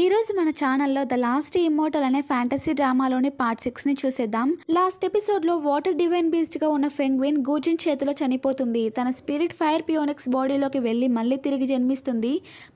ఈరోజు మన ఛానల్లో ద లాస్ట్ ఇమ్మోటల్ అనే ఫ్యాంటసీ డ్రామాలోని పార్ట్ సిక్స్ని చూసేద్దాం లాస్ట్ ఎపిసోడ్లో వాటర్ డివైన్ గా ఉన్న ఫెంగ్విన్ గూజిన్ చేతిలో చనిపోతుంది తన స్పిరిట్ ఫైర్ పియోనిక్స్ బాడీలోకి వెళ్ళి మళ్ళీ తిరిగి జన్మిస్తుంది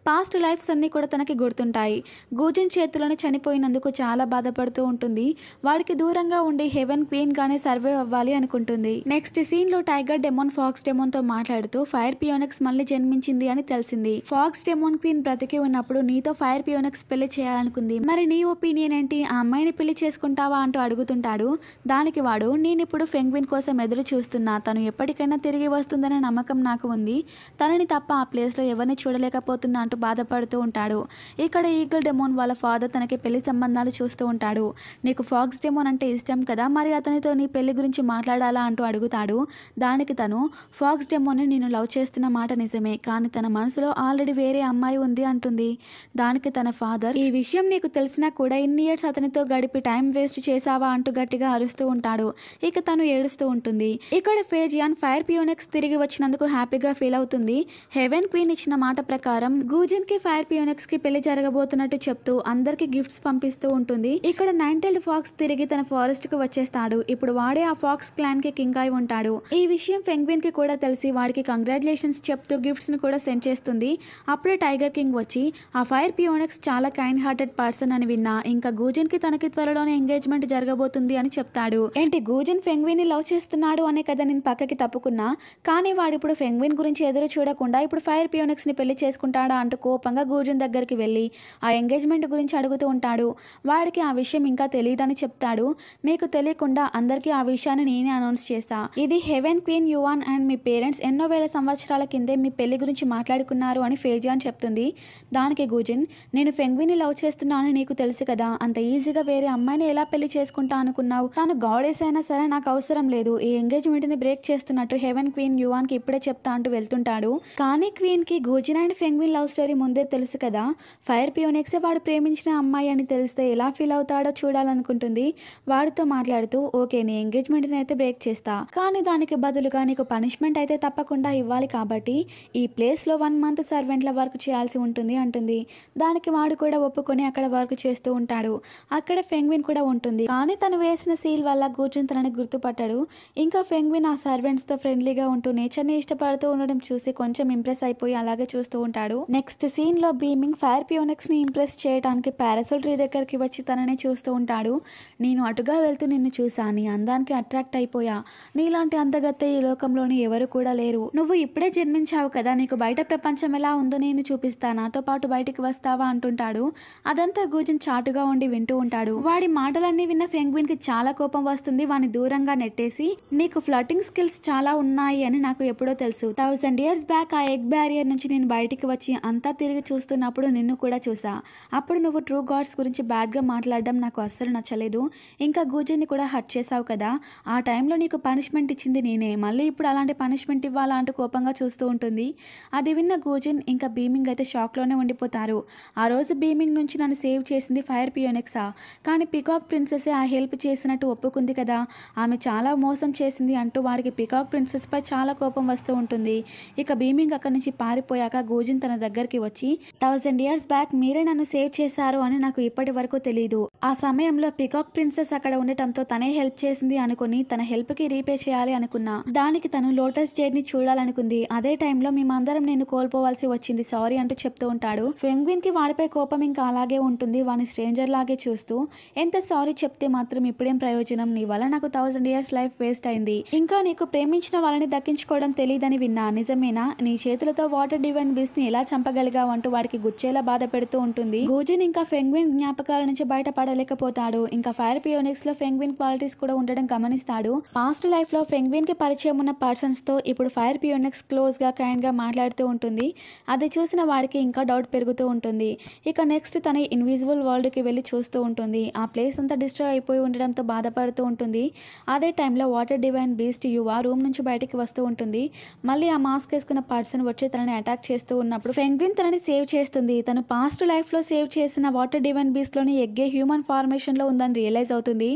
పాస్ట్ లైఫ్స్ అన్నీ కూడా తనకి గుర్తుంటాయి గూజిన్ చేతిలోనే చనిపోయినందుకు చాలా బాధపడుతూ ఉంటుంది వాడికి దూరంగా ఉండి హెవెన్ క్వీన్ గానే సర్వే అవ్వాలి అనుకుంటుంది నెక్స్ట్ సీన్లో టైగర్ డెమోన్ ఫాక్స్ డెమోన్తో మాట్లాడుతూ ఫైర్ పియోనిక్స్ మళ్ళీ జన్మించింది అని తెలిసింది ఫాక్స్ డెమోన్ క్వీన్ బ్రతికి ఉన్నప్పుడు నీతో ఫైర్ పియోనిక్స్ పెళ్లి చేయాలనుకుంది మరి నీ ఒపీనియన్ ఏంటి ఆ అమ్మాయిని పెళ్లి చేసుకుంటావా అంటూ అడుగుతుంటాడు దానికి వాడు నేనిప్పుడు ఫెంగ్విన్ కోసం ఎదురు చూస్తున్నా తను ఎప్పటికైనా తిరిగి వస్తుందనే నమ్మకం నాకు ఉంది తనని తప్ప ఆ ప్లేస్లో ఎవరిని చూడలేకపోతున్నా అంటూ బాధపడుతూ ఉంటాడు ఇక్కడ ఈగల్ డెమోన్ వాళ్ళ ఫాదర్ తనకి పెళ్లి సంబంధాలు చూస్తూ ఉంటాడు నీకు ఫాక్స్ డెమోన్ అంటే ఇష్టం కదా మరి అతనితో నీ పెళ్లి గురించి మాట్లాడాలా అంటూ అడుగుతాడు దానికి తను ఫాక్స్ డెమోని నేను లవ్ చేస్తున్న మాట నిజమే కానీ తన మనసులో ఆల్రెడీ వేరే అమ్మాయి ఉంది అంటుంది దానికి తన ఫా ఫాదర్ ఈ విషయం నీకు తెలిసినా కూడా ఇన్ని ఇయర్స్ అతనితో గడిపి టైం వేస్ట్ చేశావా అంటూ గట్టిగా అరుస్తూ ఉంటాడు ఇక తను ఏడుస్తూ ఉంటుంది ఇక్కడ ఫేజియాన్ ఫైర్ పియోనిక్స్ తిరిగి వచ్చినందుకు హ్యాపీగా ఫీల్ అవుతుంది హెవెన్ క్వీన్ ఇచ్చిన మాట ప్రకారం గూజన్ కి ఫైర్ పియోనిక్స్ కి పెళ్లి జరగబోతున్నట్టు చెప్తూ అందరికి గిఫ్ట్స్ పంపిస్తూ ఉంటుంది ఇక్కడ నైన్ టెల్ ఫాక్స్ తిరిగి తన ఫారెస్ట్ కు వచ్చేస్తాడు ఇప్పుడు వాడే ఆ ఫాక్స్ క్లాన్ కి కింగ్ అయి ఉంటాడు ఈ విషయం ఫెంగ్విన్ కి కూడా తెలిసి వాడికి కంగ్రాచులేషన్స్ చెప్తూ గిఫ్ట్స్ ని కూడా సెండ్ చేస్తుంది అప్పుడే టైగర్ కింగ్ వచ్చి ఆ ఫైర్ పియోనిక్స్ చాలా చాలా కైండ్ హార్టెడ్ పర్సన్ అని విన్నా ఇంకా గూజన్ కి తనకి త్వరలోనే ఎంగేజ్మెంట్ జరగబోతుంది అని చెప్తాడు ఏంటి గూజన్ ఫెంగ్విన్ ని లవ్ చేస్తున్నాడు అనే కదా నేను పక్కకి తప్పుకున్నా కానీ వాడు ఇప్పుడు ఫెంగ్విన్ గురించి ఎదురు చూడకుండా ఇప్పుడు ఫైర్ పియోనిక్స్ ని పెళ్లి చేసుకుంటాడా అంటూ కోపంగా గూజన్ దగ్గరికి వెళ్ళి ఆ ఎంగేజ్మెంట్ గురించి అడుగుతూ ఉంటాడు వాడికి ఆ విషయం ఇంకా తెలియదని చెప్తాడు మీకు తెలియకుండా అందరికీ ఆ విషయాన్ని నేనే అనౌన్స్ చేస్తా ఇది హెవెన్ క్వీన్ యువాన్ అండ్ మీ పేరెంట్స్ ఎన్నో వేల సంవత్సరాల కిందే మీ పెళ్లి గురించి మాట్లాడుకున్నారు అని ఫేజియాన్ చెప్తుంది దానికి గూజిన్ నేను పెంగ్విని లవ్ చేస్తున్నాను నీకు తెలుసు కదా అంత ఈజీగా వేరే అమ్మాయిని ఎలా పెళ్లి చేసుకుంటా అనుకున్నావు తాను గాడెస్ అయినా సరే నాకు అవసరం లేదు ఈ ఎంగేజ్మెంట్ని బ్రేక్ చేస్తున్నట్టు హెవెన్ క్వీన్ యువాన్ కి ఇప్పుడే చెప్తా అంటూ వెళ్తుంటాడు కానీ క్వీన్ కి గూజిన్ అండ్ ఫెంగ్విన్ లవ్ స్టోరీ ముందే తెలుసు కదా ఫైర్ పియోనిక్స్ వాడు ప్రేమించిన అమ్మాయి అని తెలిస్తే ఎలా ఫీల్ అవుతాడో చూడాలనుకుంటుంది వాడితో మాట్లాడుతూ ఓకే నీ ఎంగేజ్మెంట్ని అయితే బ్రేక్ చేస్తా కానీ దానికి బదులుగా నీకు పనిష్మెంట్ అయితే తప్పకుండా ఇవ్వాలి కాబట్టి ఈ ప్లేస్ లో వన్ మంత్ సర్వెంట్ల వర్క్ చేయాల్సి ఉంటుంది అంటుంది దానికి వాడు కూడా ఒప్పుకొని అక్కడ వర్క్ చేస్తూ ఉంటాడు అక్కడ ఫెంగ్విన్ కూడా ఉంటుంది కానీ తను వేసిన సీల్ వల్ల గూర్జున్ తనని గుర్తుపట్టాడు ఇంకా ఫెంగ్విన్ ఆ సర్వెంట్స్తో ఫ్రెండ్లీగా ఉంటూ నేచర్ని ఇష్టపడుతూ ఉండడం చూసి కొంచెం ఇంప్రెస్ అయిపోయి అలాగే చూస్తూ ఉంటాడు నెక్స్ట్ సీన్ లో బీమింగ్ ఫైర్ ని ఇంప్రెస్ చేయడానికి పారాసోల్ ట్రీ దగ్గరికి వచ్చి తనని చూస్తూ ఉంటాడు నేను అటుగా వెళ్తూ నిన్ను చూసా నీ అందానికి అట్రాక్ట్ అయిపోయా నీలాంటి అంతగత్త ఈ లోకంలోని ఎవరు కూడా లేరు నువ్వు ఇప్పుడే జన్మించావు కదా నీకు బయట ప్రపంచం ఎలా ఉందో నేను చూపిస్తా నాతో పాటు బయటికి వస్తావా అంటుంటాడు ఉంటాడు అదంతా గూజన్ చాటుగా ఉండి వింటూ ఉంటాడు వాడి మాటలన్నీ విన్న ఫెంగ్విన్ కి చాలా కోపం వస్తుంది వాని దూరంగా నెట్టేసి నీకు ఫ్లటింగ్ స్కిల్స్ చాలా ఉన్నాయి అని నాకు ఎప్పుడో తెలుసు థౌసండ్ ఇయర్స్ బ్యాక్ ఆ ఎగ్ బ్యారియర్ నుంచి నేను బయటికి వచ్చి అంతా తిరిగి చూస్తున్నప్పుడు నిన్ను కూడా చూసా అప్పుడు నువ్వు ట్రూ గాడ్స్ గురించి బ్యాడ్గా మాట్లాడడం నాకు అస్సలు నచ్చలేదు ఇంకా గూజన్ని కూడా హర్ట్ చేసావు కదా ఆ టైంలో నీకు పనిష్మెంట్ ఇచ్చింది నేనే మళ్ళీ ఇప్పుడు అలాంటి పనిష్మెంట్ ఇవ్వాలా అంటూ కోపంగా చూస్తూ ఉంటుంది అది విన్న గూజన్ ఇంకా బీమింగ్ అయితే షాక్లోనే ఉండిపోతారు ఆ రోజు బీమింగ్ నుంచి నన్ను సేవ్ చేసింది ఫైర్ పియోనిక్సా కానీ పికాక్ ప్రిన్సెసే ఆ హెల్ప్ చేసినట్టు ఒప్పుకుంది కదా ఆమె చాలా మోసం చేసింది అంటూ వాడికి పికాక్ ప్రిన్సెస్పై చాలా కోపం వస్తూ ఉంటుంది ఇక బీమింగ్ అక్కడి నుంచి పారిపోయాక గోజిన్ తన దగ్గరికి వచ్చి థౌజండ్ ఇయర్స్ బ్యాక్ మీరే నన్ను సేవ్ చేశారు అని నాకు ఇప్పటి వరకు తెలియదు ఆ సమయంలో పికాక్ ప్రిన్సెస్ అక్కడ ఉండటంతో తనే హెల్ప్ చేసింది అనుకుని తన హెల్ప్ కి రీపే చేయాలి అనుకున్నా దానికి తను లోటస్ జేడ్ ని చూడాలనుకుంది అదే టైంలో మేమందరం నేను కోల్పోవాల్సి వచ్చింది సారీ అంటూ చెప్తూ ఉంటాడు ఫెంగ్విన్ కి వాడిపై కోపం కోపం ఇంకా అలాగే ఉంటుంది వాని స్ట్రేంజర్ లాగే చూస్తూ ఎంత సారీ చెప్తే మాత్రం ఇప్పుడేం ప్రయోజనం నీ వల్ల నాకు థౌజండ్ ఇయర్స్ లైఫ్ వేస్ట్ అయింది ఇంకా నీకు ప్రేమించిన వాళ్ళని దక్కించుకోవడం తెలియదని విన్నా నిజమేనా నీ చేతులతో వాటర్ డివైన్ బిస్ ని ఎలా చంపగలిగావు అంటూ వాడికి గుచ్చేలా బాధ పెడుతూ ఉంటుంది గోజిన్ ఇంకా ఫెంగ్విన్ జ్ఞాపకాల నుంచి బయటపడలేకపోతాడు ఇంకా ఫైర్ పియోనిక్స్ లో ఫెంగ్విన్ క్వాలిటీస్ కూడా ఉండడం గమనిస్తాడు పాస్ట్ లైఫ్ లో ఫెంగ్విన్ కి పరిచయం ఉన్న పర్సన్స్ తో ఇప్పుడు ఫైర్ పియోనిక్స్ క్లోజ్ గా కైండ్ గా మాట్లాడుతూ ఉంటుంది అది చూసిన వాడికి ఇంకా డౌట్ పెరుగుతూ ఉంటుంది ఇక ఇక నెక్స్ట్ తన ఇన్విజిబుల్ వరల్డ్కి వెళ్ళి చూస్తూ ఉంటుంది ఆ ప్లేస్ అంతా డిస్ట్రాయ్ అయిపోయి ఉండడంతో బాధపడుతూ ఉంటుంది అదే టైంలో వాటర్ డివైన్ బీస్ట్ యువ రూమ్ నుంచి బయటికి వస్తూ ఉంటుంది మళ్ళీ ఆ మాస్క్ వేసుకున్న పర్సన్ వచ్చి తనని అటాక్ చేస్తూ ఉన్నప్పుడు ఫెంగ్విన్ తనని సేవ్ చేస్తుంది తను పాస్ట్ లైఫ్లో సేవ్ చేసిన వాటర్ డివైన్ బీస్ట్లోని ఎగ్గే హ్యూమన్ ఫార్మేషన్లో ఉందని రియలైజ్ అవుతుంది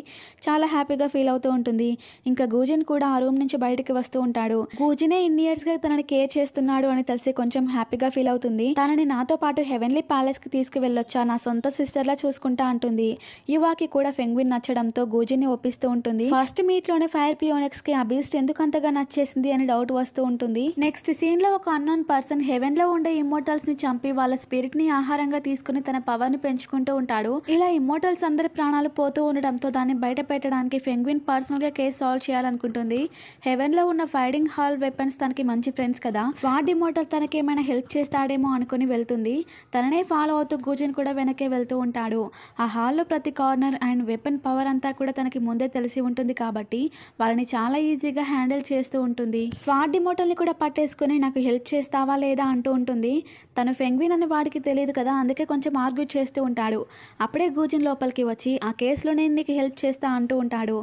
చాలా హ్యాపీగా ఫీల్ అవుతూ ఉంటుంది ఇంకా గూజన్ కూడా ఆ రూమ్ నుంచి బయటికి వస్తూ ఉంటాడు గూజనే ఇన్ని ఇయర్స్గా తనని కేర్ చేస్తున్నాడు అని తెలిసి కొంచెం హ్యాపీగా ఫీల్ అవుతుంది తనని నాతో పాటు హెవెన్లీ ప్యాలెస్కి తీసుకువెళ్ళొచ్చా నా సొంత సిస్టర్లా చూసుకుంటా అంటుంది యువాకి కూడా ఫెంగ్విన్ నచ్చడంతో గోజీని ఒప్పిస్తూ ఉంటుంది ఫస్ట్ మీట్ లోనే ఫైర్ పియోనిక్స్ కి ఆ బీస్ట్ ఎందుకు అంతగా నచ్చేసింది అని డౌట్ వస్తూ ఉంటుంది నెక్స్ట్ సీన్ లో ఒక అన్నోన్ పర్సన్ హెవెన్ లో ఉండే ఇమ్మోటల్స్ ని చంపి వాళ్ళ స్పిరిట్ ని ఆహారంగా తీసుకుని తన పవర్ ని పెంచుకుంటూ ఉంటాడు ఇలా ఇమోటల్స్ అందరి ప్రాణాలు పోతూ ఉండడంతో దాన్ని బయట పెట్టడానికి ఫెంగ్విన్ పర్సనల్ గా కేసు సాల్వ్ చేయాలనుకుంటుంది హెవెన్ లో ఉన్న ఫైడింగ్ హాల్ వెపన్స్ తనకి మంచి ఫ్రెండ్స్ కదా స్వాడ్ ఇమోటల్ తనకి ఏమైనా హెల్ప్ చేస్తాడేమో అనుకుని వెళ్తుంది తననే ఫాలో అవుతూ నవ్వుతూ గూజన్ కూడా వెనకే వెళ్తూ ఉంటాడు ఆ హాల్లో ప్రతి కార్నర్ అండ్ వెపన్ పవర్ అంతా కూడా తనకి ముందే తెలిసి ఉంటుంది కాబట్టి వాళ్ళని చాలా ఈజీగా హ్యాండిల్ చేస్తూ ఉంటుంది స్వాడ్ డిమోటల్ని కూడా పట్టేసుకుని నాకు హెల్ప్ చేస్తావా లేదా అంటూ ఉంటుంది తను ఫెంగ్విన్ అని వాడికి తెలియదు కదా అందుకే కొంచెం ఆర్గ్యూ చేస్తూ ఉంటాడు అప్పుడే గూజన్ లోపలికి వచ్చి ఆ కేసులో నేను నీకు హెల్ప్ చేస్తా అంటూ ఉంటాడు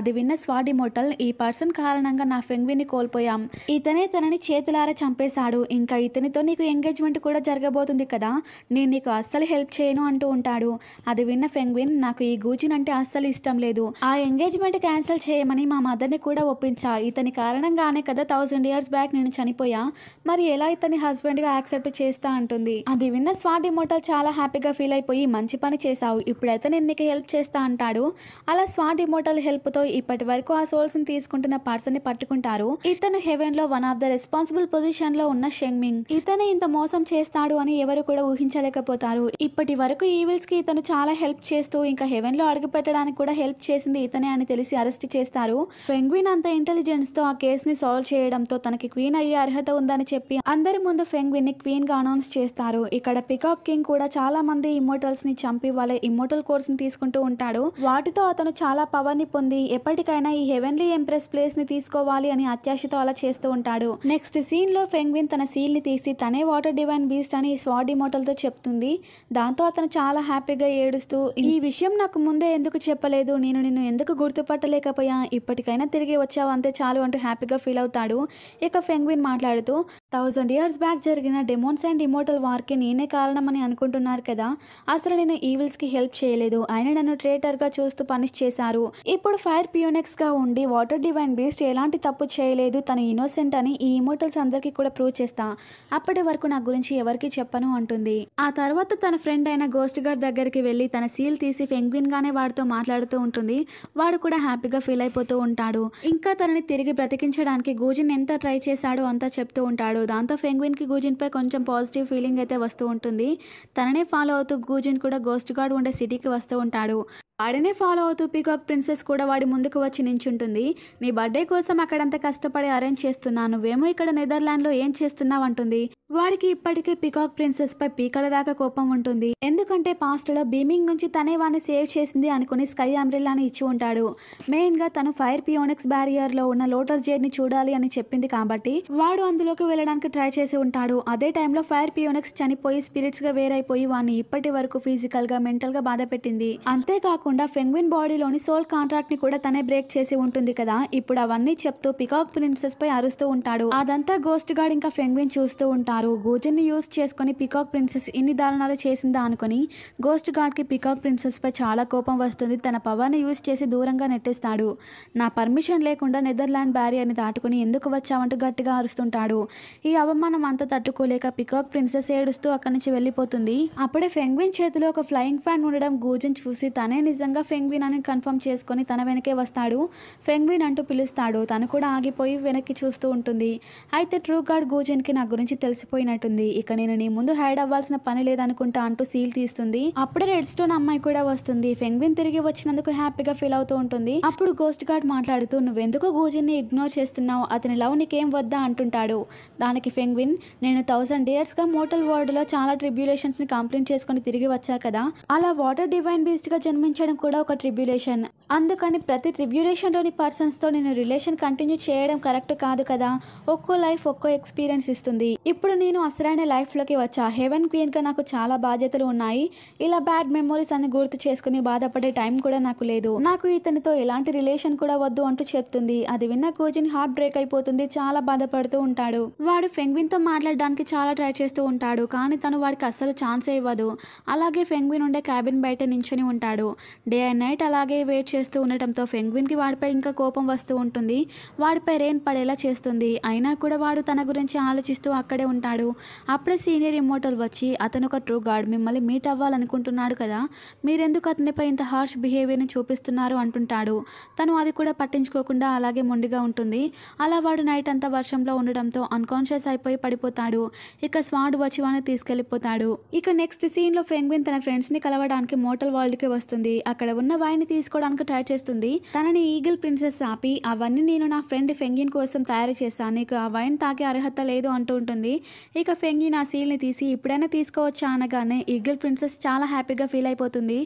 అది విన్న స్వాడి మోటల్ ఈ పర్సన్ కారణంగా నా ఫెంగ్విన్ ని కోల్పోయాం ఇతనే తనని చేతులారా చంపేశాడు ఇంకా ఇతనితో నీకు ఎంగేజ్మెంట్ కూడా జరగబోతుంది కదా నేను నీకు అస్సలు హెల్ప్ చేయను అంటూ ఉంటాడు అది విన్న ఫెంగ్విన్ నాకు ఈ గూచిన్ అంటే అస్సలు ఇష్టం లేదు ఆ ఎంగేజ్మెంట్ క్యాన్సిల్ చేయమని మా మదర్ని కూడా ఒప్పించా ఇతని కారణంగానే కదా థౌజండ్ ఇయర్స్ బ్యాక్ నేను చనిపోయా మరి ఎలా ఇతని హస్బెండ్గా యాక్సెప్ట్ చేస్తా అంటుంది అది విన్న స్వాటి మోటల్ చాలా హ్యాపీగా ఫీల్ అయిపోయి మంచి పని చేశావు ఇప్పుడైతే నేను నీకు హెల్ప్ చేస్తా అంటాడు అలా స్వాటి మోటల్ హెల్ప్తో ఇప్పటి వరకు ఆ సోల్స్ని తీసుకుంటున్న పర్సన్ని పట్టుకుంటారు ఇతను హెవెన్లో వన్ ఆఫ్ ద రెస్పాన్సిబుల్ పొజిషన్లో ఉన్న షెంగ్మింగ్ ఇతను ఇంత మోసం చేస్తాడు అని ఎవరు కూడా ఊహించలేకపోతారు చేస్తారు ఇప్పటి వరకు ఈవిల్స్ కి ఇతను చాలా హెల్ప్ చేస్తూ ఇంకా లో అడుగు పెట్టడానికి కూడా హెల్ప్ చేసింది ఇతనే అని తెలిసి అరెస్ట్ చేస్తారు ఫెంగ్విన్ అంత ఇంటెలిజెన్స్ తో ఆ ని సాల్వ్ చేయడంతో తనకి క్వీన్ అయ్యే అర్హత ఉందని చెప్పి అందరి ముందు ఫెంగ్విన్ ని క్వీన్ గా అనౌన్స్ చేస్తారు ఇక్కడ పికాక్ కింగ్ కూడా చాలా మంది ఇమ్మోటల్స్ ని చంపి వాళ్ళ ఇమోటల్ కోర్స్ ని తీసుకుంటూ ఉంటాడు వాటితో అతను చాలా పవర్ ని పొంది ఎప్పటికైనా ఈ హెవెన్లీ ఎంప్రెస్ ప్లేస్ ని తీసుకోవాలి అని అత్యాశతో అలా చేస్తూ ఉంటాడు నెక్స్ట్ సీన్ లో ఫెంగ్విన్ తన సీల్ ని తీసి తనే వాటర్ డివైన్ బీస్ట్ అని స్వాడ్ ఇమోటల్ తో చెప్తుంది దాంతో అతను చాలా హ్యాపీగా ఏడుస్తూ ఈ విషయం నాకు ముందే ఎందుకు చెప్పలేదు నేను నిన్ను ఎందుకు గుర్తుపట్టలేకపోయా ఇప్పటికైనా తిరిగి వచ్చావు అంతే చాలు అంటూ హ్యాపీగా ఫీల్ అవుతాడు ఇక ఫెంగ్విన్ మాట్లాడుతూ థౌజండ్ ఇయర్స్ బ్యాక్ జరిగిన డెమోన్స్ అండ్ ఇమోటల్ వార్కి నేనే కారణమని అనుకుంటున్నారు కదా అసలు నేను ఈవిల్స్కి హెల్ప్ చేయలేదు ఆయన నన్ను ట్రేటర్గా చూస్తూ పనిష్ చేశారు ఇప్పుడు ఫైర్ పియోనెక్స్గా ఉండి వాటర్ డివైన్ బీస్ట్ ఎలాంటి తప్పు చేయలేదు తను ఇన్నోసెంట్ అని ఈ ఇమోటల్స్ అందరికీ కూడా ప్రూవ్ చేస్తా అప్పటి వరకు నా గురించి ఎవరికి చెప్పను అంటుంది ఆ తర్వాత తన ఫ్రెండ్ అయిన గోస్ట్ గారి దగ్గరికి వెళ్ళి తన సీల్ తీసి గానే వాడితో మాట్లాడుతూ ఉంటుంది వాడు కూడా హ్యాపీగా ఫీల్ అయిపోతూ ఉంటాడు ఇంకా తనని తిరిగి బ్రతికించడానికి గూజిన్ ఎంత ట్రై చేశాడో అంతా చెప్తూ ఉంటాడు దాంతో ఫెంగ్విన్కి గూజిన్పై కొంచెం పాజిటివ్ ఫీలింగ్ అయితే వస్తూ ఉంటుంది తననే ఫాలో అవుతూ గూజిన్ కూడా గోస్ట్ గార్డ్ ఉండే సిటీకి వస్తూ ఉంటాడు వాడినే ఫాలో అవుతూ పీకాక్ ప్రిన్సెస్ కూడా వాడి ముందుకు వచ్చి నించుంటుంది నీ బర్త్డే కోసం అక్కడంత కష్టపడి అరేంజ్ చేస్తున్నా నువ్వేమో ఇక్కడ నెదర్లాండ్లో ఏం చేస్తున్నావంటుంది వాడికి ఇప్పటికే పికాక్ ప్రిన్సెస్ పై పీకల దాకా కోపం ఉంటుంది ఎందుకంటే లో బీమింగ్ నుంచి తనే వాడిని సేవ్ చేసింది అనుకుని స్కై అంబ్రిల్లాని ఇచ్చి ఉంటాడు మెయిన్గా తను ఫైర్ పియోనిక్స్ బ్యారియర్లో ఉన్న లోటస్ ని చూడాలి అని చెప్పింది కాబట్టి వాడు అందులోకి వెళ్ళడానికి ట్రై చేసి ఉంటాడు అదే టైంలో ఫైర్ పియోనిక్స్ చనిపోయి స్పిరిట్స్గా వేరైపోయి వాడిని ఇప్పటి వరకు ఫిజికల్గా మెంటల్గా బాధ పెట్టింది అంతేకాకుండా కాకుండా ఫెంగ్విన్ బాడీలోని సోల్ కాంట్రాక్ట్ని కూడా తనే బ్రేక్ చేసి ఉంటుంది కదా ఇప్పుడు అవన్నీ చెప్తూ పికాక్ ప్రిన్సెస్ పై అరుస్తూ ఉంటాడు అదంతా గోస్ట్ గార్డ్ ఇంకా ఫెంగ్విన్ చూస్తూ ఉంటారు గూజన్ ని యూజ్ చేసుకుని పికాక్ ప్రిన్సెస్ ఇన్ని దారుణాలు చేసిందా అనుకుని గోస్ట్ గార్డ్ కి పికాక్ ప్రిన్సెస్ పై చాలా కోపం వస్తుంది తన పవర్ ని యూజ్ చేసి దూరంగా నెట్టేస్తాడు నా పర్మిషన్ లేకుండా నెదర్లాండ్ బ్యారియర్ ని దాటుకుని ఎందుకు వచ్చావంటూ గట్టిగా అరుస్తుంటాడు ఈ అవమానం అంతా తట్టుకోలేక పికాక్ ప్రిన్సెస్ ఏడుస్తూ అక్కడి నుంచి వెళ్ళిపోతుంది అప్పుడే ఫెంగ్విన్ చేతిలో ఒక ఫ్లయింగ్ ఫ్యాన్ ఉండడం గూజన్ చూసి తనే నిజంగా ఫెంగ్విన్ అని కన్ఫర్మ్ చేసుకొని తన వెనకే వస్తాడు ఫెంగ్విన్ అంటూ పిలుస్తాడు తను కూడా ఆగిపోయి వెనక్కి చూస్తూ ఉంటుంది అయితే ట్రూ గార్డ్ గూజన్కి నా గురించి తెలిసిపోయినట్టుంది ఇక నేను నీ ముందు హైడ్ అవ్వాల్సిన పని లేదనుకుంటా అంటూ సీల్ తీస్తుంది అప్పుడే రెడ్ స్టోన్ అమ్మాయి కూడా వస్తుంది ఫెంగ్విన్ తిరిగి వచ్చినందుకు హ్యాపీగా ఫీల్ అవుతూ ఉంటుంది అప్పుడు గోస్ట్ గార్డ్ మాట్లాడుతూ నువ్వెందుకు గూజిన్ని ఇగ్నోర్ చేస్తున్నావు అతని లవ్ నీకేం వద్దా అంటుంటాడు దానికి ఫెంగ్విన్ నేను థౌసండ్ ఇయర్స్గా మోటల్ వరల్డ్లో చాలా ట్రిబ్యులేషన్స్ని కంప్లీట్ చేసుకొని తిరిగి వచ్చా కదా అలా వాటర్ డివైన్ బీస్ట్గా జన్మించాడు చేయడం కూడా ఒక ట్రిబ్యులేషన్ అందుకని ప్రతి ట్రిబ్యులేషన్లోని పర్సన్స్తో నేను రిలేషన్ కంటిన్యూ చేయడం కరెక్ట్ కాదు కదా ఒక్కో లైఫ్ ఒక్కో ఎక్స్పీరియన్స్ ఇస్తుంది ఇప్పుడు నేను అసలైన లైఫ్లోకి వచ్చా హెవెన్ క్వీన్గా నాకు చాలా బాధ్యతలు ఉన్నాయి ఇలా బ్యాడ్ మెమొరీస్ అని గుర్తు చేసుకుని బాధపడే టైం కూడా నాకు లేదు నాకు ఇతనితో ఎలాంటి రిలేషన్ కూడా వద్దు అంటూ చెప్తుంది అది విన్న కోజిన్ హార్ట్ బ్రేక్ అయిపోతుంది చాలా బాధపడుతూ ఉంటాడు వాడు ఫెంగ్విన్తో మాట్లాడడానికి చాలా ట్రై చేస్తూ ఉంటాడు కానీ తను వాడికి అస్సలు ఛాన్సే ఇవ్వదు అలాగే ఫెంగ్విన్ ఉండే క్యాబిన్ బయట నించుని ఉంటాడు డే అండ్ నైట్ అలాగే వెయిట్ చేస్తూ ఉండటంతో ఫెంగ్విన్కి వాడిపై ఇంకా కోపం వస్తూ ఉంటుంది వాడిపై రెయిన్ పడేలా చేస్తుంది అయినా కూడా వాడు తన గురించి ఆలోచిస్తూ అక్కడే ఉంటాడు అప్పుడే సీనియర్ ఇమోటల్ వచ్చి అతను ఒక ట్రూ గాడ్ మిమ్మల్ని మీట్ అవ్వాలనుకుంటున్నాడు కదా మీరెందుకు అతనిపై ఇంత హార్ష్ బిహేవియర్ని చూపిస్తున్నారు అంటుంటాడు తను అది కూడా పట్టించుకోకుండా అలాగే మొండిగా ఉంటుంది అలా వాడు నైట్ అంతా వర్షంలో ఉండడంతో అన్కాన్షియస్ అయిపోయి పడిపోతాడు ఇక స్వాడ్ వచ్చి వాడిని తీసుకెళ్లిపోతాడు ఇక నెక్స్ట్ సీన్లో ఫెంగ్విన్ తన ఫ్రెండ్స్ని కలవడానికి మోటల్ వరల్డ్కి వస్తుంది అక్కడ ఉన్న వాయిని తీసుకోవడానికి ట్రై చేస్తుంది తనని ఈగిల్ ప్రిన్సెస్ ఆపి అవన్నీ నేను నా ఫ్రెండ్ ఫెంగిన్ కోసం తయారు చేశాను నీకు ఆ వైన్ తాగే అర్హత లేదు అంటూ ఉంటుంది ఇక ఫెంగిన్ ఆ సీల్ని తీసి ఇప్పుడైనా తీసుకోవచ్చా అనగానే ఈగిల్ ప్రిన్సెస్ చాలా హ్యాపీగా ఫీల్ అయిపోతుంది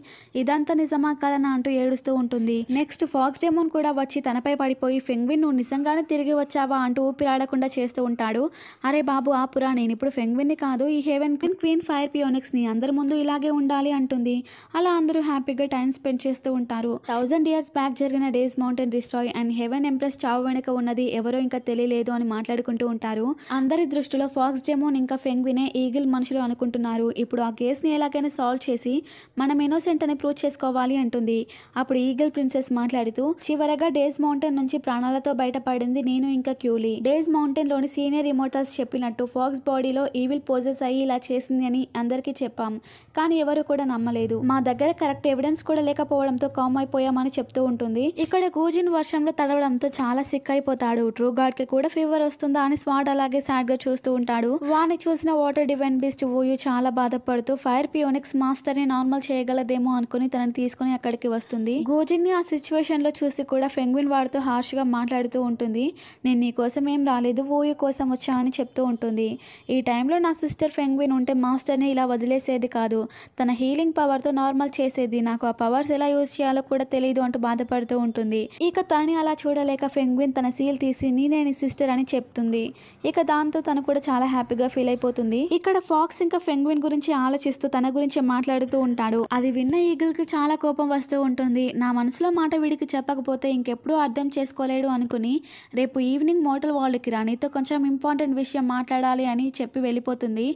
ఇదంతా నిజమా కలనా అంటూ ఏడుస్తూ ఉంటుంది నెక్స్ట్ ఫాక్స్ డెమోన్ కూడా వచ్చి తనపై పడిపోయి ఫెంగ్విన్ నువ్వు నిజంగానే తిరిగి వచ్చావా అంటూ ఊపిరాడకుండా చేస్తూ ఉంటాడు అరే బాబు ఆ పురా నేను ఇప్పుడు ఫెంగ్విన్ని కాదు ఈ హెవెన్ క్వీన్ క్వీన్ ఫైర్ పియోనిక్స్ని అందరి ముందు ఇలాగే ఉండాలి అంటుంది అలా అందరూ హ్యాపీగా టైం టైం స్పెండ్ చేస్తూ ఉంటారు థౌజండ్ ఇయర్స్ బ్యాక్ జరిగిన days mountain destroy and heaven empress చావు వెనుక ఉన్నది ఎవరో ఇంకా తెలియలేదు అని మాట్లాడుకుంటూ ఉంటారు అందరి దృష్టిలో ఫాక్స్ డెమోన్ ఇంకా ఫెంగ్వినే ఈగిల్ మనుషులు అనుకుంటున్నారు ఇప్పుడు ఆ కేసుని ఎలాగైనా సాల్వ్ చేసి మనం ఇన్నోసెంట్ అని ప్రూవ్ చేసుకోవాలి అంటుంది అప్పుడు ఈగిల్ ప్రిన్సెస్ మాట్లాడుతూ చివరగా డేస్ మౌంటైన్ నుంచి ప్రాణాలతో బయటపడింది నేను ఇంకా క్యూలీ డేస్ మౌంటైన్ లోని సీనియర్ ఇమోటల్స్ చెప్పినట్టు ఫాక్స్ బాడీలో ఈవిల్ పోజెస్ అయ్యి ఇలా చేసింది అని అందరికీ చెప్పాం కానీ ఎవరు కూడా నమ్మలేదు మా దగ్గర కరెక్ట్ ఎవిడెన్స్ కూడా లేకపోవడంతో కామ్ అయిపోయామని చెప్తూ ఉంటుంది ఇక్కడ గూజిన్ వర్షంలో తడవడంతో చాలా సిక్ అయిపోతాడు ట్రూ గాడ్ కి కూడా ఫీవర్ వస్తుందా అని స్వాడ్ అలాగే సాడ్ గా చూస్తూ ఉంటాడు వాని చూసిన వాటర్ డివైన్ బీస్ట్ ఓయూ చాలా బాధపడుతూ ఫైర్ పియోనిక్స్ మాస్టర్ ని నార్మల్ చేయగలదేమో అనుకుని తనని తీసుకుని అక్కడికి వస్తుంది గూజిన్ ని ఆ సిచ్యువేషన్ లో చూసి కూడా ఫెంగ్విన్ వాడితో హార్ష్ గా మాట్లాడుతూ ఉంటుంది నేను నీ కోసం ఏం రాలేదు ఓయు కోసం వచ్చా అని చెప్తూ ఉంటుంది ఈ టైంలో నా సిస్టర్ ఫెంగ్విన్ ఉంటే మాస్టర్ ని ఇలా వదిలేసేది కాదు తన హీలింగ్ పవర్ తో నార్మల్ చేసేది నాకు ఆ పవర్స్ ఎలా యూజ్ చేయాలో కూడా తెలియదు అంటూ బాధపడుతూ ఉంటుంది ఇక తనని అలా చూడలేక ఫెంగ్విన్ తన సీల్ తీసి నేనే సిస్టర్ అని చెప్తుంది ఇక దాంతో తను కూడా చాలా హ్యాపీగా ఫీల్ అయిపోతుంది ఇక్కడ ఫాక్స్ ఇంకా ఫెంగ్విన్ గురించి ఆలోచిస్తూ తన గురించి మాట్లాడుతూ ఉంటాడు అది విన్న ఈగిల్ కి చాలా కోపం వస్తూ ఉంటుంది నా మనసులో మాట వీడికి చెప్పకపోతే ఇంకెప్పుడు అర్థం చేసుకోలేడు అనుకుని రేపు ఈవినింగ్ మోటల్ వాళ్ళకి రానితో కొంచెం ఇంపార్టెంట్ విషయం మాట్లాడాలి అని చెప్పి వెళ్ళిపోతుంది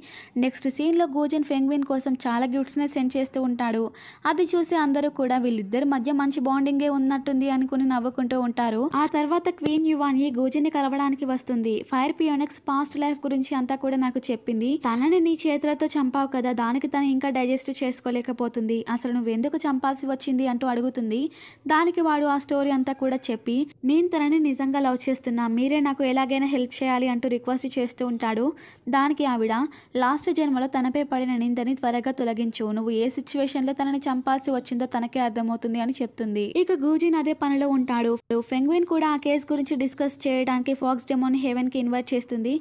నెక్స్ట్ సీన్లో గూజన్ ఫెంగ్విన్ కోసం చాలా గిఫ్ట్స్ని సెండ్ చేస్తూ ఉంటాడు అది చూసి అందరూ కూడా వీళ్ళిద్దరి మధ్య మంచి బాండింగే ఉన్నట్టుంది అనుకుని నవ్వుకుంటూ ఉంటారు ఆ తర్వాత క్వీన్ యువాని గోజిని కలవడానికి వస్తుంది ఫైర్ పియోనిక్స్ పాస్ట్ లైఫ్ గురించి అంతా కూడా నాకు చెప్పింది తనని నీ చేతులతో చంపావు కదా దానికి తను ఇంకా డైజెస్ట్ చేసుకోలేకపోతుంది అసలు నువ్వెందుకు చంపాల్సి వచ్చింది అంటూ అడుగుతుంది దానికి వాడు ఆ స్టోరీ అంతా కూడా చెప్పి నేను తనని నిజంగా లవ్ చేస్తున్నా మీరే నాకు ఎలాగైనా హెల్ప్ చేయాలి అంటూ రిక్వెస్ట్ చేస్తూ ఉంటాడు దానికి ఆవిడ లాస్ట్ జన్మలో తనపై పడిన నిందని త్వరగా తొలగించు నువ్వు ఏ సిచ్యువేషన్లో తనని చంపాల్సి వచ్చిందో ఏదో తనకే అర్థమవుతుంది అని చెప్తుంది ఇక గూజిన్ అదే పనిలో ఉంటాడు ఫెంగ్విన్ కూడా ఆ కేసు గురించి డిస్కస్ చేయడానికి ఫాక్స్ డెమోన్ హెవెన్ కి ఇన్వైట్ చేస్తుంది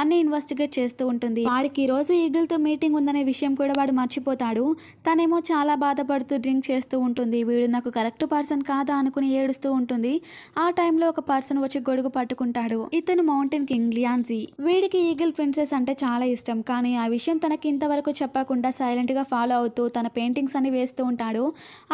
అన్ని ఇన్వెస్టిగేట్ చేస్తూ ఉంటుంది వాడికి రోజు ఈగిల్ తో మీటింగ్ ఉందనే విషయం కూడా వాడు మర్చిపోతాడు తనేమో చాలా బాధపడుతూ డ్రింక్ చేస్తూ ఉంటుంది వీడు నాకు కరెక్ట్ పర్సన్ కాదా అనుకుని ఏడుస్తూ ఉంటుంది ఆ టైంలో ఒక పర్సన్ వచ్చి గొడుగు పట్టుకుంటాడు ఇతను మౌంటైన్ కింగ్ లియాన్సీ వీడికి ఈగిల్ ప్రిన్సెస్ అంటే చాలా ఇష్టం కానీ ఆ విషయం తనకి ఇంతవరకు చెప్పకుండా సైలెంట్ గా ఫాలో అవుతూ తన పెయింటింగ్స్ అని వేస్తూ ఉంటాడు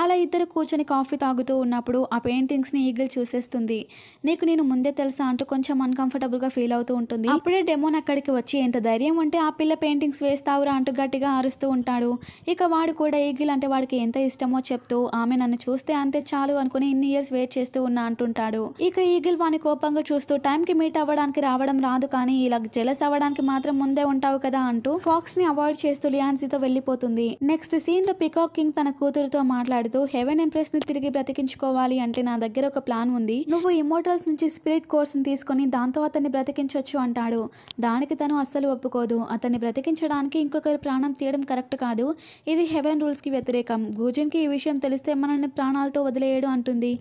అలా ఇద్దరు కూర్చొని కాఫీ తాగుతూ ఉన్నప్పుడు ఆ పెయింటింగ్స్ని ఈగిల్ చూసేస్తుంది నీకు నేను ముందే తెలుసా అంటూ కొంచెం అన్కంఫర్టబుల్గా ఫీల్ అవుతూ ఉంటుంది అప్పుడే డెమోన్ అక్కడికి వచ్చి ఎంత ధైర్యం ఉంటే ఆ పిల్ల పెయింటింగ్స్ వేస్తావురా అంటూ గట్టిగా అరుస్తూ ఉంటాడు ఇక వాడు కూడా ఈగిల్ అంటే వాడికి ఎంత ఇష్టమో చెప్తూ ఆమె నన్ను చూస్తే అంతే చాలు అనుకుని ఇన్ని ఇయర్స్ వెయిట్ చేస్తూ ఉన్నా అంటుంటాడు ఇక ఈగిల్ వాని కోపంగా చూస్తూ టైంకి మీట్ అవ్వడానికి రావడం రాదు కానీ ఇలా జెలస్ అవ్వడానికి మాత్రం ముందే ఉంటావు కదా అంటూ ఫాక్స్ ని అవాయిడ్ చేస్తూ లియాన్సీతో వెళ్లిపోతుంది నెక్స్ట్ సీన్ లో పికాక్ కింగ్ తన కూతురుతో మాట్లాడుతూ మాట్లాడుతూ హెవెన్ ఎంప్రెస్ ని తిరిగి బ్రతికించుకోవాలి అంటే నా దగ్గర ఒక ప్లాన్ ఉంది నువ్వు ఇమోటల్స్ నుంచి స్పిరిట్ కోర్స్ ని తీసుకుని దాంతో అతన్ని బ్రతికించవచ్చు అంటాడు దానికి తను అస్సలు ఒప్పుకోదు అతన్ని బ్రతికించడానికి ఇంకొకరి ప్రాణం తీయడం కరెక్ట్ కాదు ఇది హెవెన్ రూల్స్ కి వ్యతిరేకం గూజన్కి ఈ విషయం తెలిస్తే మనల్ని ప్రాణాలతో వదిలేయడు అంటుంది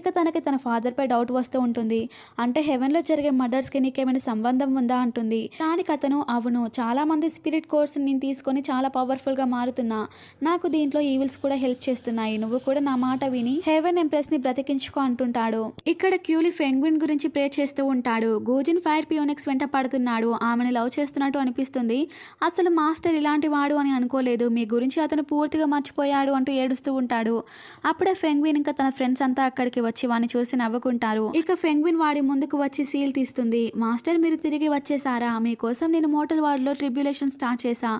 ఇక తనకి తన ఫాదర్ పై డౌట్ వస్తూ ఉంటుంది అంటే హెవెన్లో జరిగే కి నీకేమైనా సంబంధం ఉందా అంటుంది దానికి అతను అవును చాలామంది స్పిరిట్ కోర్స్ నేను తీసుకొని చాలా పవర్ఫుల్గా మారుతున్నా నాకు దీంట్లో ఈవిల్స్ కూడా హెల్ప్ చేస్తున్నా కనబడుతున్నాయి నువ్వు కూడా నా మాట విని హెవెన్ ఎంప్రెస్ ని బ్రతికించుకో అంటుంటాడు ఇక్కడ క్యూలి ఫెంగ్విన్ గురించి ప్రే చేస్తూ ఉంటాడు గోజిన్ ఫైర్ పియోనిక్స్ వెంట పడుతున్నాడు ఆమెను లవ్ చేస్తున్నట్టు అనిపిస్తుంది అసలు మాస్టర్ ఇలాంటి వాడు అని అనుకోలేదు మీ గురించి అతను పూర్తిగా మర్చిపోయాడు అంటూ ఏడుస్తూ ఉంటాడు అప్పుడే ఫెంగ్విన్ ఇంకా తన ఫ్రెండ్స్ అంతా అక్కడికి వచ్చి వాడిని చూసి నవ్వుకుంటారు ఇక ఫెంగ్విన్ వాడి ముందుకు వచ్చి సీల్ తీస్తుంది మాస్టర్ మీరు తిరిగి వచ్చేసారా మీకోసం నేను మోటల్ లో ట్రిబ్యులేషన్ స్టార్ట్ చేశా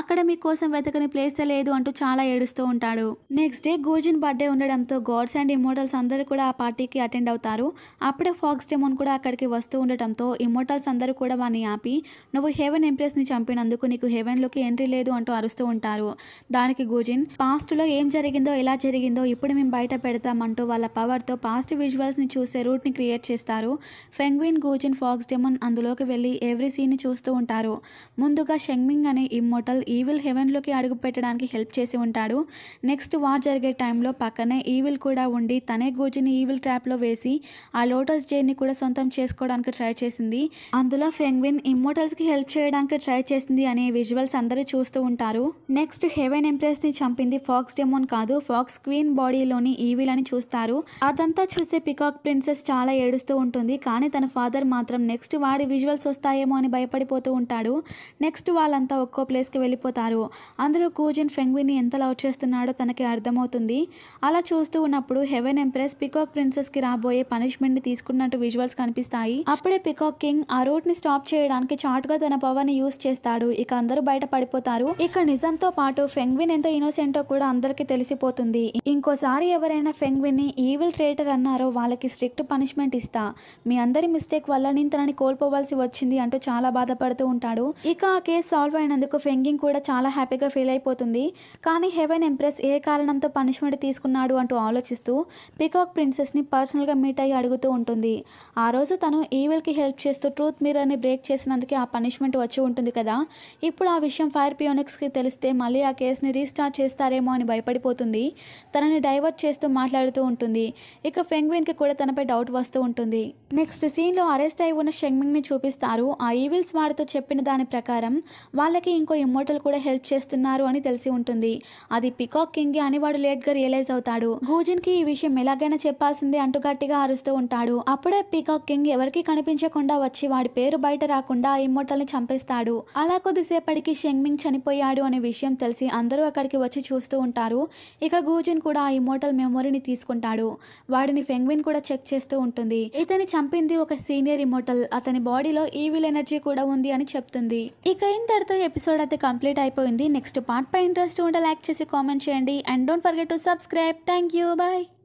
అక్కడ మీకోసం వెతకని ప్లేస్ లేదు అంటూ చాలా ఏడుస్తూ ఉంటాడు నెక్స్ట్ నెక్స్ట్ డే గోజిన్ బర్త్డే ఉండడంతో గాడ్స్ అండ్ ఇమోటల్స్ అందరూ కూడా ఆ పార్టీకి అటెండ్ అవుతారు అప్పుడే ఫాక్స్ డెమోన్ కూడా అక్కడికి వస్తూ ఉండటంతో ఇమోటల్స్ అందరూ కూడా వాని ఆపి నువ్వు హెవెన్ ఎంప్రెస్ని చంపినందుకు నీకు హెవెన్లోకి ఎంట్రీ లేదు అంటూ అరుస్తూ ఉంటారు దానికి గోజిన్ పాస్ట్లో ఏం జరిగిందో ఎలా జరిగిందో ఇప్పుడు మేము బయట పెడతామంటూ వాళ్ళ పవర్తో పాస్ట్ విజువల్స్ని చూసే రూట్ని క్రియేట్ చేస్తారు ఫెంగ్విన్ గోజిన్ ఫాక్స్ డెమోన్ అందులోకి వెళ్ళి ఎవ్రీ సీన్ని చూస్తూ ఉంటారు ముందుగా షెంగ్మింగ్ అనే ఇమ్మోటల్ ఈవిల్ హెవెన్లోకి అడుగు పెట్టడానికి హెల్ప్ చేసి ఉంటాడు నెక్స్ట్ వార్ జరిగే టైంలో పక్కనే ఈవిల్ కూడా ఉండి తనే గూజిని ఈవిల్ ట్రాప్లో వేసి ఆ లోటస్ ని కూడా సొంతం చేసుకోవడానికి ట్రై చేసింది అందులో ఫెంగ్విన్ ఇమ్మోటల్స్కి హెల్ప్ చేయడానికి ట్రై చేసింది అనే విజువల్స్ అందరూ చూస్తూ ఉంటారు నెక్స్ట్ హెవెన్ ఎంప్రెస్ని చంపింది ఫాక్స్ డెమోన్ కాదు ఫాక్స్ క్వీన్ బాడీలోని ఈవిల్ అని చూస్తారు అదంతా చూసే పికాక్ ప్రిన్సెస్ చాలా ఏడుస్తూ ఉంటుంది కానీ తన ఫాదర్ మాత్రం నెక్స్ట్ వాడి విజువల్స్ వస్తాయేమో అని భయపడిపోతూ ఉంటాడు నెక్స్ట్ వాళ్ళంతా ఒక్కో ప్లేస్కి వెళ్ళిపోతారు అందులో కూజిన్ ఫెంగ్విన్ ఎంత లవ్ చేస్తున్నాడో తనకి అర్థం అర్థమవుతుంది అలా చూస్తూ ఉన్నప్పుడు హెవెన్ ఎంప్రెస్ పికాక్ ప్రిన్సెస్ కి రాబోయే పనిష్మెంట్ ని తీసుకున్నట్టు విజువల్స్ కనిపిస్తాయి అప్పుడే పికాక్ కింగ్ ఆ రూట్ ని స్టాప్ చేయడానికి చాట్ గా తన పవర్ ని యూస్ చేస్తాడు ఇక అందరూ బయట పడిపోతారు ఇక నిజంతో పాటు ఫెంగ్విన్ ఎంత ఇన్నోసెంటో కూడా అందరికి తెలిసిపోతుంది ఇంకోసారి ఎవరైనా ఫెంగ్విన్ ని ఈవిల్ ట్రేటర్ అన్నారో వాళ్ళకి స్ట్రిక్ట్ పనిష్మెంట్ ఇస్తా మీ అందరి మిస్టేక్ వల్ల నేను తనని కోల్పోవాల్సి వచ్చింది అంటూ చాలా బాధపడుతూ ఉంటాడు ఇక ఆ కేసు సాల్వ్ అయినందుకు ఫెంగింగ్ కూడా చాలా హ్యాపీగా ఫీల్ అయిపోతుంది కానీ హెవెన్ ఎంప్రెస్ ఏ కారణం దాంతో పనిష్మెంట్ తీసుకున్నాడు అంటూ ఆలోచిస్తూ పికాక్ ప్రిన్సెస్ని పర్సనల్గా మీట్ అయ్యి అడుగుతూ ఉంటుంది ఆ రోజు తను ఈవిల్కి హెల్ప్ చేస్తూ ట్రూత్ మిర్రర్ని బ్రేక్ చేసినందుకే ఆ పనిష్మెంట్ వచ్చి ఉంటుంది కదా ఇప్పుడు ఆ విషయం ఫైర్ పియోనిక్స్కి తెలిస్తే మళ్ళీ ఆ కేసుని రీస్టార్ట్ చేస్తారేమో అని భయపడిపోతుంది తనని డైవర్ట్ చేస్తూ మాట్లాడుతూ ఉంటుంది ఇక ఫెంగ్విన్కి కూడా తనపై డౌట్ వస్తూ ఉంటుంది నెక్స్ట్ సీన్లో అరెస్ట్ అయి ఉన్న షెంగ్మింగ్ని చూపిస్తారు ఆ ఈవిల్స్ వాడితో చెప్పిన దాని ప్రకారం వాళ్ళకి ఇంకో ఇమోటల్ కూడా హెల్ప్ చేస్తున్నారు అని తెలిసి ఉంటుంది అది పికాక్ కింగ్ అని వాడు లేట్గా రియలైజ్ అవుతాడు కి ఈ విషయం ఎలాగైనా చెప్పాల్సిందే అంటూ గట్టిగా అరుస్తూ ఉంటాడు అప్పుడే పీకాక్ కింగ్ ఎవరికి కనిపించకుండా వచ్చి వాడి పేరు బయట రాకుండా ఇమ్మోటల్ని చంపేస్తాడు అలా కొద్దిసేపటికి షెంగ్మింగ్ చనిపోయాడు అనే విషయం తెలిసి అందరూ అక్కడికి వచ్చి చూస్తూ ఉంటారు ఇక గూజిన్ కూడా ఆ ఇమోటల్ మెమొరీని తీసుకుంటాడు వాడిని ఫెంగ్విన్ కూడా చెక్ చేస్తూ ఉంటుంది ఇతని చంపింది ఒక సీనియర్ ఇమోటల్ అతని బాడీలో ఈవిల్ ఎనర్జీ కూడా ఉంది అని చెప్తుంది ఇక ఇంతటితో ఎపిసోడ్ అయితే కంప్లీట్ అయిపోయింది నెక్స్ట్ పార్ట్ పై ఇంట్రెస్ట్ ఉంటే లైక్ చేసి కామెంట్ చేయండి and Don't forget to subscribe. Thank you. Bye.